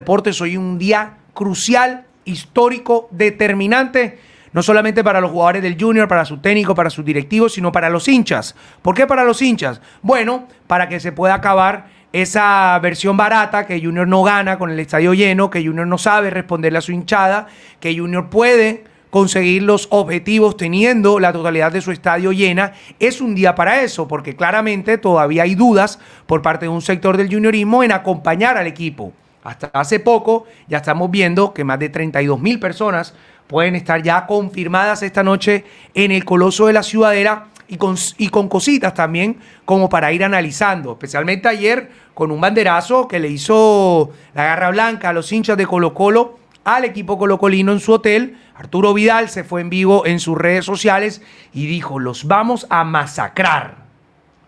deportes hoy un día crucial, histórico, determinante, no solamente para los jugadores del junior, para su técnico, para sus directivos, sino para los hinchas. ¿Por qué para los hinchas? Bueno, para que se pueda acabar esa versión barata que Junior no gana con el estadio lleno, que Junior no sabe responderle a su hinchada, que Junior puede conseguir los objetivos teniendo la totalidad de su estadio llena, es un día para eso, porque claramente todavía hay dudas por parte de un sector del juniorismo en acompañar al equipo. Hasta hace poco ya estamos viendo que más de 32 mil personas pueden estar ya confirmadas esta noche en el Coloso de la Ciudadera y con, y con cositas también como para ir analizando, especialmente ayer con un banderazo que le hizo la garra blanca a los hinchas de Colo Colo al equipo colocolino en su hotel. Arturo Vidal se fue en vivo en sus redes sociales y dijo, los vamos a masacrar.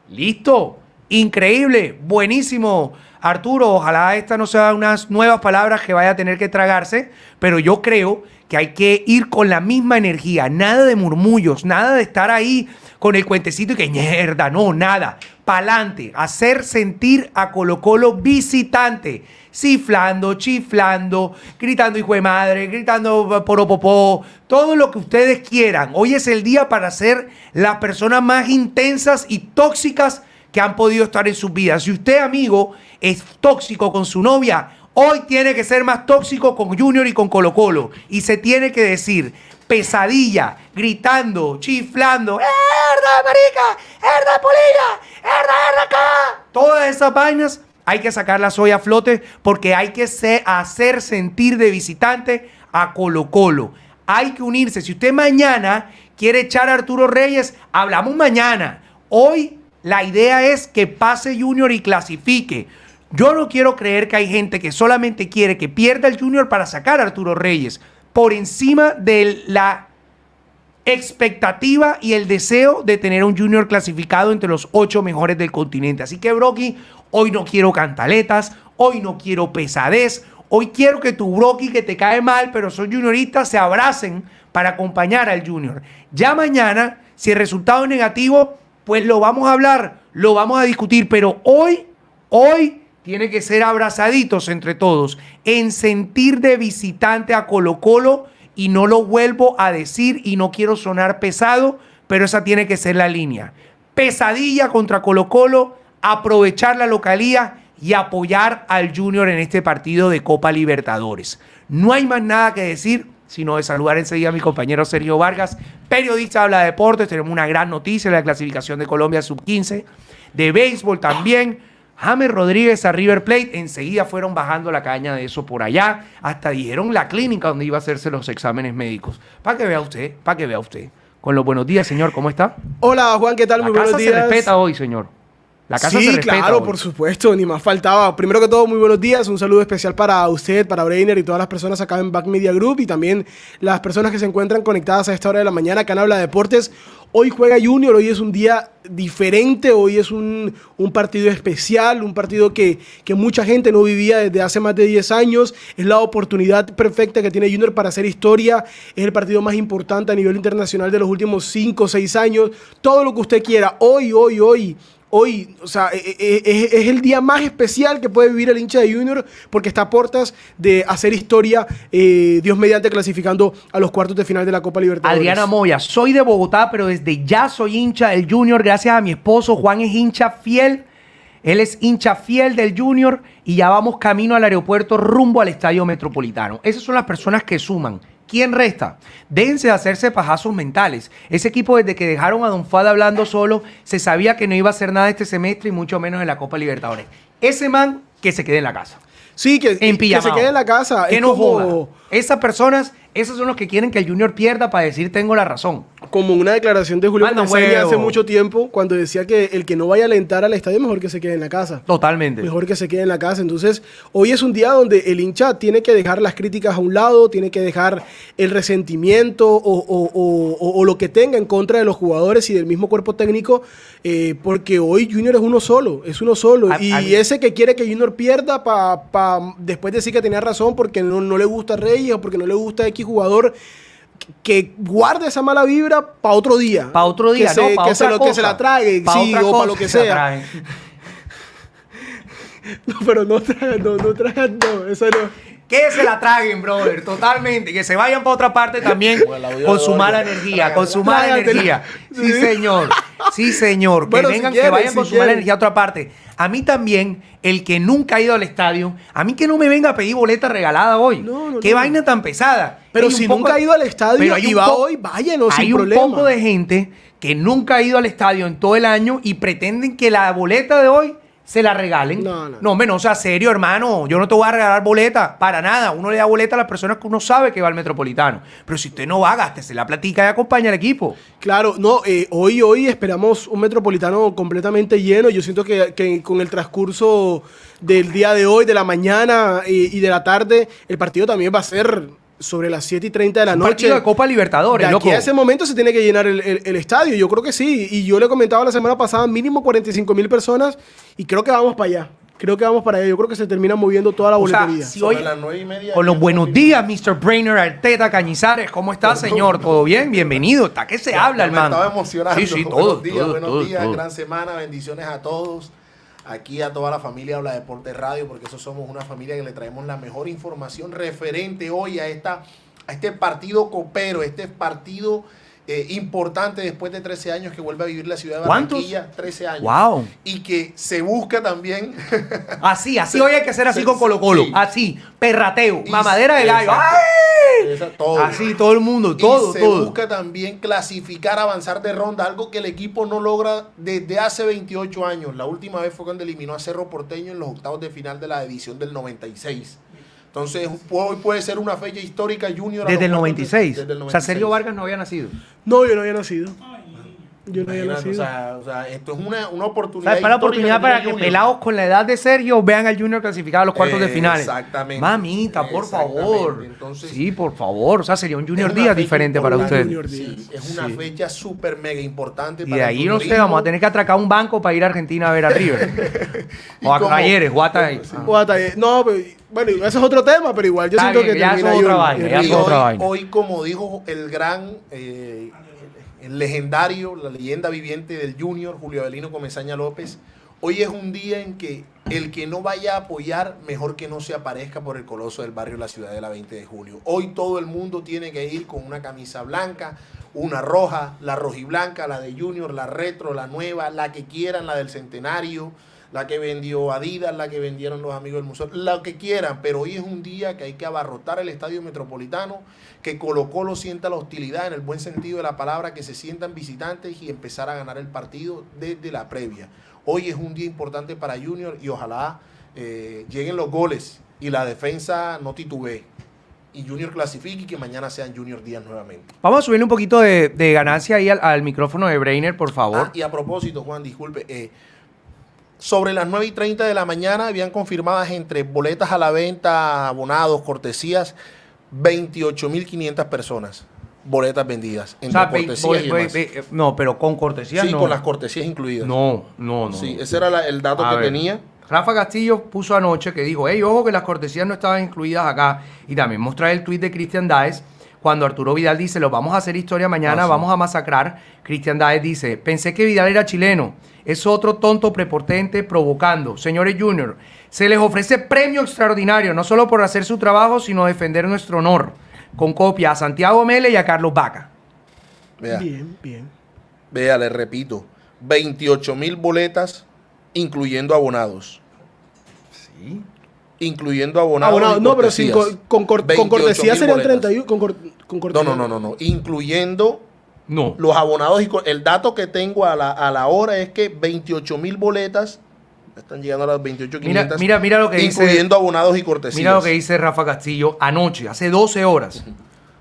¿Listo? Increíble, buenísimo. Arturo, ojalá esta no sea unas nuevas palabras que vaya a tener que tragarse, pero yo creo que hay que ir con la misma energía, nada de murmullos, nada de estar ahí con el cuentecito y que mierda, no, nada. Pa'lante, hacer sentir a Colo Colo visitante, ciflando, chiflando, gritando hijo de madre, gritando poropopó, todo lo que ustedes quieran. Hoy es el día para ser las personas más intensas y tóxicas que han podido estar en sus vidas. Si usted, amigo, es tóxico con su novia, hoy tiene que ser más tóxico con Junior y con Colo Colo. Y se tiene que decir, pesadilla, gritando, chiflando, ¡Herda, marica! ¡Herda, polilla! ¡Erda, erda, acá! Todas esas vainas hay que sacarlas hoy a flote porque hay que hacer sentir de visitante a Colo Colo. Hay que unirse. Si usted mañana quiere echar a Arturo Reyes, hablamos mañana. Hoy la idea es que pase Junior y clasifique. Yo no quiero creer que hay gente que solamente quiere que pierda el Junior para sacar a Arturo Reyes por encima de la expectativa y el deseo de tener un Junior clasificado entre los ocho mejores del continente. Así que, Brocky, hoy no quiero cantaletas, hoy no quiero pesadez, hoy quiero que tu Brocky, que te cae mal, pero son junioristas, se abracen para acompañar al Junior. Ya mañana, si el resultado es negativo, pues lo vamos a hablar, lo vamos a discutir, pero hoy, hoy tiene que ser abrazaditos entre todos, en sentir de visitante a Colo Colo y no lo vuelvo a decir y no quiero sonar pesado, pero esa tiene que ser la línea. Pesadilla contra Colo Colo, aprovechar la localía y apoyar al Junior en este partido de Copa Libertadores. No hay más nada que decir, sino de saludar enseguida a mi compañero Sergio Vargas, periodista habla de deportes, tenemos una gran noticia, la clasificación de Colombia sub-15, de béisbol también. James Rodríguez a River Plate, enseguida fueron bajando la caña de eso por allá, hasta dijeron la clínica donde iba a hacerse los exámenes médicos. Para que vea usted, para que vea usted. Con los buenos días, señor, ¿cómo está? Hola, Juan, ¿qué tal? Muy buenos días. Se respeta hoy, señor sí, claro, por supuesto, ni más faltaba. Primero que todo, muy buenos días, un saludo especial para usted, para Brainer y todas las personas acá en Back Media Group y también las personas que se encuentran conectadas a esta hora de la mañana canal Habla Deportes. Hoy juega Junior, hoy es un día diferente, hoy es un, un partido especial, un partido que, que mucha gente no vivía desde hace más de 10 años. Es la oportunidad perfecta que tiene Junior para hacer historia, es el partido más importante a nivel internacional de los últimos 5 o 6 años. Todo lo que usted quiera, hoy, hoy, hoy hoy, o sea, eh, eh, eh, es, el día más especial que puede vivir el hincha de Junior porque está a puertas de hacer historia, Dios mediante, clasificando a los cuartos de final de la Copa Libertadores. Adriana Moya, soy de Bogotá, pero desde ya soy hincha del Junior gracias a mi esposo. Juan es hincha fiel. Él es hincha fiel del Junior y ya vamos camino al aeropuerto rumbo al Estadio Metropolitano. Esas son las personas que suman. ¿Quién resta? Déjense de hacerse pajazos mentales. Ese equipo desde que dejaron a Don Fada hablando solo, se sabía que no iba a hacer nada este semestre y mucho menos en la Copa Libertadores. Ese man que se quede en la casa. Sí, que, se quede en la casa. Que no Esas personas esos son los que quieren que el Junior pierda para decir tengo la razón. Como una declaración de Julio ah, hace mucho tiempo, cuando decía que el que no vaya a alentar al estadio, mejor que se quede en la casa. Totalmente. Mejor que se quede en la casa. Entonces, hoy es un día donde el hincha tiene que dejar las críticas a un lado, tiene que dejar el resentimiento o, lo que tenga en contra de los jugadores y del mismo cuerpo técnico, eh, porque hoy Junior es uno solo, es uno solo. y ese que quiere que Junior pierda para después decir que tenía razón porque no, le gusta Reyes o porque no le gusta X jugador que guarde esa mala vibra para otro día. Para otro día, no, para que, otra se lo, que se la trague, sí, o para lo que sea. no, pero no tragan, no, no tragan, no, eso no que se la traguen, brother, totalmente. Que se vayan para otra parte también con su mala energía, con su mala energía. Sí, señor. Sí, señor. Que vengan, que vayan con su mala energía a otra parte. A mí también, el que nunca ha ido al estadio, a mí que no me venga a pedir boleta regalada hoy. Qué vaina tan pesada. Pero si nunca ha ido al estadio y va hoy, váyanos sin Hay un poco de gente que nunca ha ido al estadio en todo el año y pretenden que la boleta de hoy se la regalen. No, no. No, menos, o sea, serio, hermano. Yo no te voy a regalar boleta. Para nada. Uno le da boleta a las personas que uno sabe que va al metropolitano. Pero si usted no va, se la platica y acompaña al equipo. Claro, no. Eh, hoy, hoy esperamos un metropolitano completamente lleno. Yo siento que, con el transcurso del día de hoy, de la mañana eh, y de la tarde, el partido también va a ser sobre las 7 y 30 de la noche. Partido de Copa Libertadores, de aquí a ese momento se tiene que llenar el, el, estadio, yo creo que sí. Y yo le comentaba la semana pasada, mínimo 45 mil personas, y creo que vamos para allá. Creo que vamos para allá. Yo creo que se termina moviendo toda la o Sea, si hoy, con los buenos días, Mr. Brainer, Arteta, Cañizares. ¿Cómo está, señor? ¿Todo bien? Bienvenido. ¿Está qué se habla, hermano? Estaba emocionado. Sí, sí, todos Buenos días, buenos días, gran semana. Bendiciones a todos. Aquí a toda la familia habla Deporte Radio, porque eso somos una familia que le traemos la mejor información referente hoy a, esta, a este partido copero, este partido eh, importante después de 13 años que vuelve a vivir la ciudad de Barranquilla. 13 años. Y que se busca también. así, así hoy hay que ser así con Colo Colo. Así, perrateo, mamadera de gallo. Así, todo el mundo, todo, se busca también clasificar, avanzar de ronda, algo que el equipo no logra desde hace 28 años. La última vez fue cuando eliminó a Cerro Porteño en los octavos de final de la edición del 96. Entonces, hoy puede ser una fecha histórica Junior. Desde el 96. Desde el O sea, Sergio Vargas no había nacido. No, yo no había nacido. Yo no había nacido. O sea, esto es una, una oportunidad. para oportunidad para que pelados con la edad de Sergio vean al Junior clasificado a los cuartos de eh, finales. Exactamente. Mamita, por favor. sí, por favor. O sea, sería un Junior día diferente para usted. es una fecha súper mega importante. Para y ahí, no sé, vamos a tener que atracar un banco para ir a Argentina a ver a River. o a Talleres, o a No, pero bueno, ese es otro tema, pero igual yo siento que ya hoy, como dijo el gran, eh, el legendario, la leyenda viviente del Junior, Julio Avelino Comesaña López, hoy es un día en que el que no vaya a apoyar, mejor que no se aparezca por el coloso del barrio La Ciudad de la 20 de Julio. Hoy todo el mundo tiene que ir con una camisa blanca, una roja, la rojiblanca, la de Junior, la retro, la nueva, la que quieran, la del centenario la que vendió Adidas, la que vendieron los amigos del museo, lo que quieran, pero hoy es un día que hay que abarrotar el estadio metropolitano, que colocó Colo sienta la hostilidad en el buen sentido de la palabra, que se sientan visitantes y empezar a ganar el partido desde la previa. Hoy es un día importante para Junior y ojalá eh, lleguen los goles y la defensa no titubee y Junior clasifique y que mañana sean Junior Díaz nuevamente. Vamos a subir un poquito de, ganancia ahí al, micrófono de Brainer, por favor. Ah, y a propósito, Juan, disculpe, eh, sobre las 9 y 30 de la mañana habían confirmadas entre boletas a la venta, abonados, cortesías, 28.500 personas. Boletas vendidas. no, pero con cortesías. Sí, con las cortesías incluidas. No, no, no. Sí, ese era el dato que tenía. Rafa Castillo puso anoche que dijo, hey, ojo que las cortesías no estaban incluidas acá. Y también mostrar el tuit de Cristian Daes cuando Arturo Vidal dice, lo vamos a hacer historia mañana, ah, vamos a masacrar, Cristian Daes dice, pensé que Vidal era chileno. Es otro tonto prepotente provocando. Señores Junior, se les ofrece premio extraordinario, no solo por hacer su trabajo, sino defender nuestro honor. Con copia a Santiago Mele y a Carlos Vaca. Bien, bien. Vea, le repito, 28 mil boletas, incluyendo abonados. Sí incluyendo abonados. no, pero sí, con, con cortesía serían 31. No, no, no, no, no. Incluyendo no. los abonados. y El dato que tengo a la, a la hora es que 28 mil boletas están llegando a las 28 mira, mira, mira lo que incluyendo abonados y cortesías. Mira lo que dice Rafa Castillo anoche, hace 12 horas.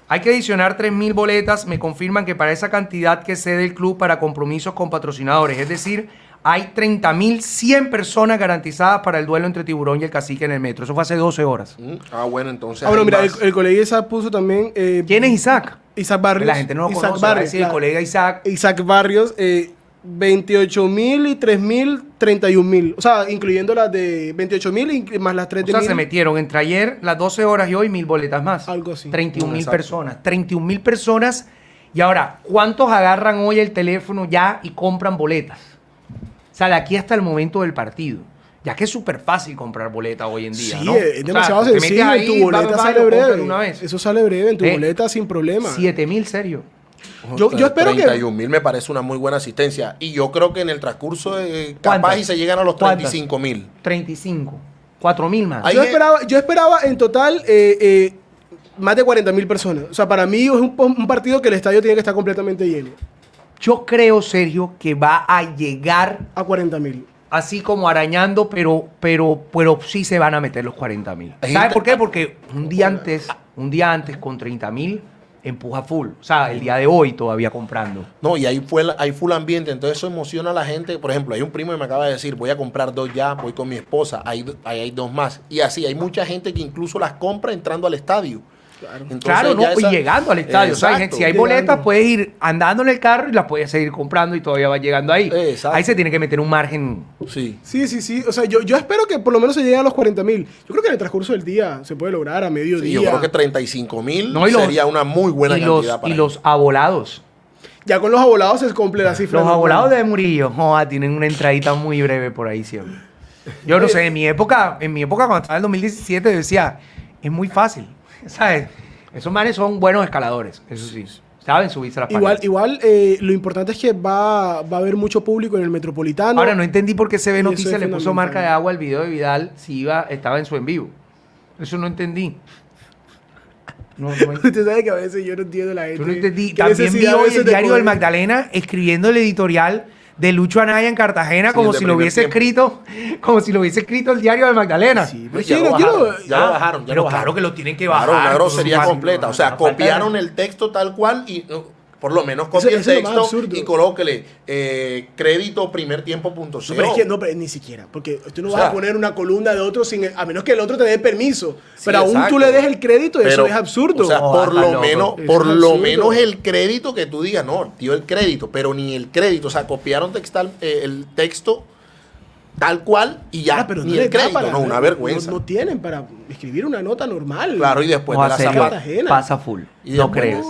Hay que adicionar mil boletas. Me confirman que para esa cantidad que cede el club para compromisos con patrocinadores, es decir, hay 30.100 personas garantizadas para el duelo entre Tiburón y el Cacique en el metro. Eso fue hace 12 horas. Mm, ah, bueno, entonces. Ah, bueno, mira, el, colega Isaac puso también. Eh, ¿Quién es Isaac? Isaac Barrios. La gente no lo Isaac Barrios, El colega Isaac. Isaac Barrios. Eh, y 3.000, 31.000. O sea, incluyendo las de 28.000 mil más las 3.000. O sea, se metieron entre ayer las 12 horas y hoy mil boletas más. Algo así. 31.000 personas. 31.000 personas. Y ahora, ¿cuántos agarran hoy el teléfono ya y compran boletas? sea, aquí hasta el momento del partido. Ya que es súper fácil comprar boleta hoy en día. Sí, ¿no? es demasiado Eso sale breve en tu eh, boleta sin problema. 7 mil, serio. Yo, yo, espero que. mil me parece una muy buena asistencia. Y yo creo que en el transcurso de capaz y se llegan a los 35 mil. 35. 4 mil más. Yo, esperaba, yo esperaba en total eh, eh, más de 40 mil personas. O sea, para mí es un partido que el estadio tiene que estar completamente lleno. Yo creo, Sergio, que va a llegar... A 40 mil así como arañando, pero, pero, pero sí se van a meter los 40 mil. ¿Sabes por qué? Porque un día antes, un día antes con 30 mil empuja full, o sea, el día de hoy todavía comprando. No, y ahí fue hay full ambiente, entonces eso emociona a la gente. Por ejemplo, hay un primo que me acaba de decir, voy a comprar dos ya, voy con mi esposa, ahí hay, hay, dos más. Y así, hay mucha gente que incluso las compra entrando al estadio. Claro, no, y llegando al estadio. si hay boletas, puedes ir andando en el carro y las puedes seguir comprando y todavía va llegando ahí. Ahí se tiene que meter un margen. Sí. Sí, sí, sí. O sea, yo, yo espero que por lo menos se lleguen a los 40 mil. Yo creo que en el transcurso del día se puede lograr a mediodía. yo creo que 35 mil sería una muy buena cantidad Y los abolados. Ya con los abolados se cumple la cifra. Los abolados de Murillo, joa, tienen una entradita muy breve por ahí siempre. Yo no eh, sé, en mi época, en mi época cuando estaba en el 2017 decía, es muy fácil. ¿sabes? Esos manes son buenos escaladores, eso sí. Saben subirse las Igual, igual eh, lo importante es que va, a haber mucho público en el metropolitano. Ahora, no entendí por qué CB ve Noticias le puso marca de agua al video de Vidal si iba, estaba en su en vivo. Eso no entendí. No, Usted sabe que a veces yo no entiendo la gente. no entendí. También vi el diario del Magdalena escribiendo el editorial de Lucho Anaya en Cartagena, como si lo hubiese escrito, como si lo hubiese escrito el diario de Magdalena. Sí, pero pues ya, lo ah, bajaron, ya, bajaron, pero claro que lo tienen que bajar. Claro, una grosería completa. O sea, copiaron el texto tal cual y uh, por lo menos copie el texto y colóquele eh, crédito primer tiempo punto no, pero es no, ni siquiera, porque tú no vas a poner una columna de otro sin, a menos que el otro te dé permiso. pero aún tú le des el crédito eso es absurdo. O sea, por lo menos, por lo menos el crédito que tú digas, no, tío, el crédito, pero ni el crédito. O sea, copiaron textal, eh, el texto tal cual y ya. Ah, ni el crédito, no, una vergüenza. No, tienen para escribir una nota normal. Claro, y después la Pasa full. Y no crees.